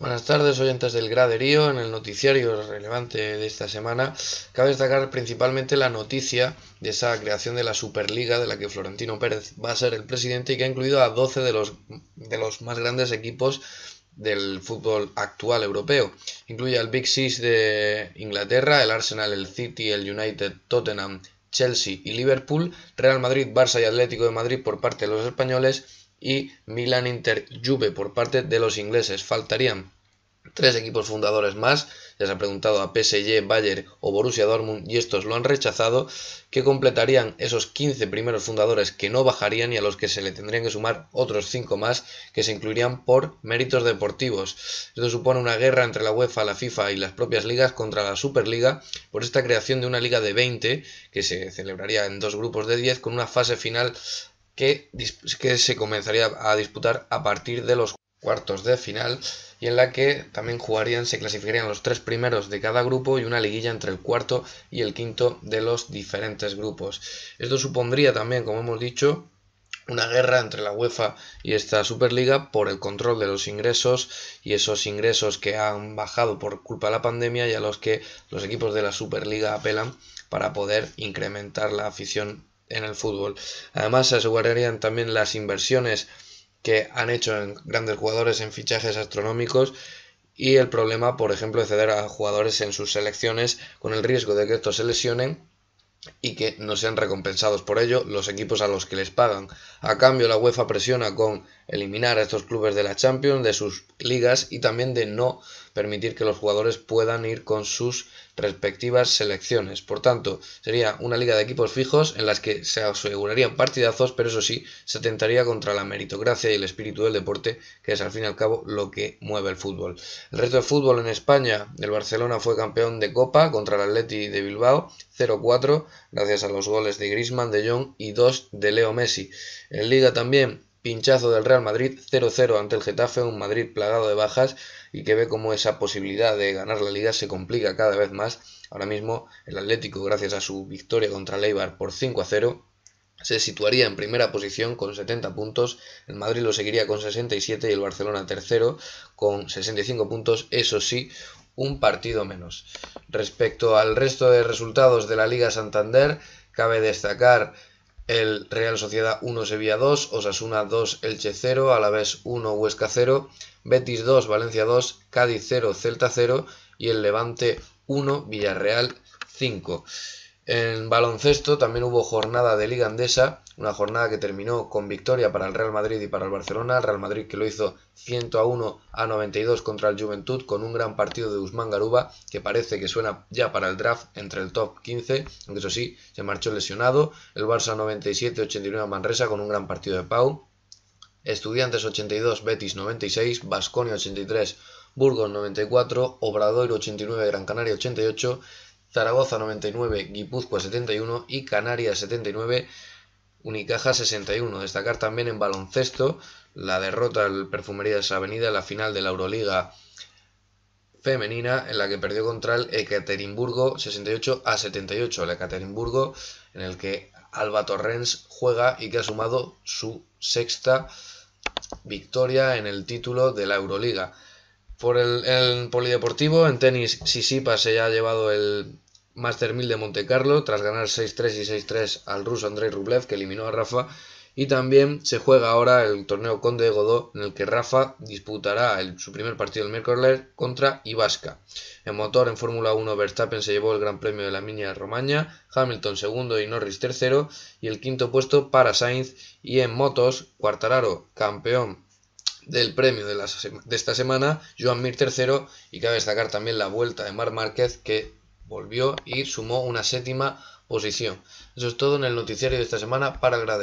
Buenas tardes, oyentes del Graderío. En el noticiario relevante de esta semana, cabe destacar principalmente la noticia de esa creación de la Superliga, de la que Florentino Pérez va a ser el presidente y que ha incluido a 12 de los, de los más grandes equipos del fútbol actual europeo. Incluye al Big Six de Inglaterra, el Arsenal, el City, el United, Tottenham, Chelsea y Liverpool, Real Madrid, Barça y Atlético de Madrid por parte de los españoles y Milan Inter Juve por parte de los ingleses. Faltarían tres equipos fundadores más, ya se ha preguntado a PSG, Bayer o Borussia Dortmund y estos lo han rechazado, que completarían esos 15 primeros fundadores que no bajarían y a los que se le tendrían que sumar otros 5 más que se incluirían por méritos deportivos. Esto supone una guerra entre la UEFA, la FIFA y las propias ligas contra la Superliga por esta creación de una liga de 20 que se celebraría en dos grupos de 10 con una fase final que, se comenzaría a disputar a partir de los cuartos de final y en la que también jugarían, se clasificarían los tres primeros de cada grupo y una liguilla entre el cuarto y el quinto de los diferentes grupos. Esto supondría también, como hemos dicho, una guerra entre la UEFA y esta Superliga por el control de los ingresos y esos ingresos que han bajado por culpa de la pandemia y a los que los equipos de la Superliga apelan para poder incrementar la afición en el fútbol. Además, se asegurarían también las inversiones que han hecho en grandes jugadores en fichajes astronómicos y el problema, por ejemplo, de ceder a jugadores en sus selecciones con el riesgo de que estos se lesionen y que no sean recompensados por ello los equipos a los que les pagan. A cambio, la UEFA presiona con eliminar a estos clubes de la Champions, de sus ligas y también de no permitir que los jugadores puedan ir con sus respectivas selecciones. Por tanto, sería una liga de equipos fijos en las que se asegurarían partidazos, pero eso sí, se atentaría contra la meritocracia y el espíritu del deporte, que es al fin y al cabo lo que mueve el fútbol. El resto del fútbol en España, el Barcelona fue campeón de Copa contra el Atleti de Bilbao, 0-4, gracias a los goles de Griezmann, de Jong y 2 de Leo Messi. En Liga también Pinchazo del Real Madrid 0-0 ante el Getafe, un Madrid plagado de bajas y que ve cómo esa posibilidad de ganar la liga se complica cada vez más. Ahora mismo el Atlético, gracias a su victoria contra Leibar por 5-0, se situaría en primera posición con 70 puntos, el Madrid lo seguiría con 67 y el Barcelona tercero con 65 puntos, eso sí, un partido menos. Respecto al resto de resultados de la Liga Santander, cabe destacar el Real Sociedad 1, Sevilla 2, Osasuna 2, Elche 0, Alavés 1, Huesca 0, Betis 2, Valencia 2, Cádiz 0, Celta 0 y el Levante 1, Villarreal 5. En baloncesto también hubo jornada de Liga Andesa, una jornada que terminó con victoria para el Real Madrid y para el Barcelona. El Real Madrid que lo hizo 101 a 92 contra el Juventud con un gran partido de Guzmán Garuba que parece que suena ya para el draft entre el top 15, aunque eso sí, se marchó lesionado. El Barça 97-89 a Manresa con un gran partido de Pau. Estudiantes 82, Betis 96, Basconia 83, Burgos 94, Obrador 89, Gran Canaria 88 Zaragoza 99, Guipúzcoa 71 y Canarias 79, Unicaja 61. Destacar también en baloncesto la derrota al esa Avenida en la final de la Euroliga femenina en la que perdió contra el Ekaterimburgo 68 a 78. El Ekaterimburgo en el que Alba Torrens juega y que ha sumado su sexta victoria en el título de la Euroliga. Por el, el polideportivo, en tenis, Sisipa se ha llevado el Master 1000 de Monte Carlo, tras ganar 6-3 y 6-3 al ruso Andrei Rublev, que eliminó a Rafa. Y también se juega ahora el torneo Conde de Godó, en el que Rafa disputará su primer partido el miércoles contra Ibasca. En motor, en Fórmula 1, Verstappen se llevó el Gran Premio de la de Romaña, Hamilton segundo y Norris tercero, y el quinto puesto para Sainz. Y en motos, Cuartararo, campeón del premio de, de esta semana, Joan Mir tercero, y cabe destacar también la vuelta de Mar Márquez, que volvió y sumó una séptima posición. Eso es todo en el noticiario de esta semana para Gradería.